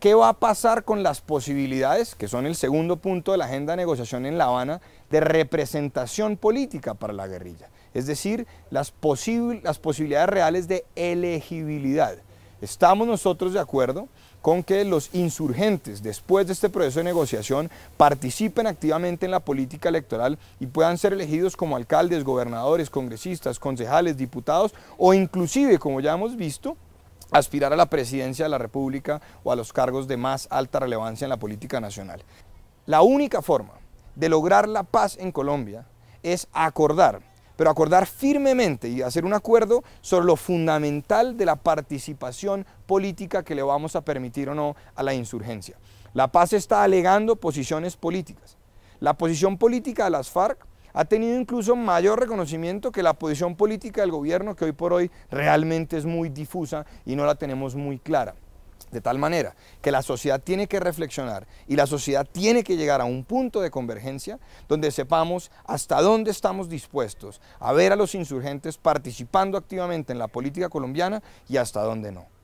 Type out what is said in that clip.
¿Qué va a pasar con las posibilidades, que son el segundo punto de la agenda de negociación en La Habana, de representación política para la guerrilla? Es decir, las, las posibilidades reales de elegibilidad. Estamos nosotros de acuerdo con que los insurgentes, después de este proceso de negociación, participen activamente en la política electoral y puedan ser elegidos como alcaldes, gobernadores, congresistas, concejales, diputados o inclusive, como ya hemos visto, aspirar a la presidencia de la República o a los cargos de más alta relevancia en la política nacional. La única forma de lograr la paz en Colombia es acordar, pero acordar firmemente y hacer un acuerdo sobre lo fundamental de la participación política que le vamos a permitir o no a la insurgencia. La paz está alegando posiciones políticas. La posición política de las FARC ha tenido incluso mayor reconocimiento que la posición política del gobierno, que hoy por hoy realmente es muy difusa y no la tenemos muy clara. De tal manera que la sociedad tiene que reflexionar y la sociedad tiene que llegar a un punto de convergencia donde sepamos hasta dónde estamos dispuestos a ver a los insurgentes participando activamente en la política colombiana y hasta dónde no.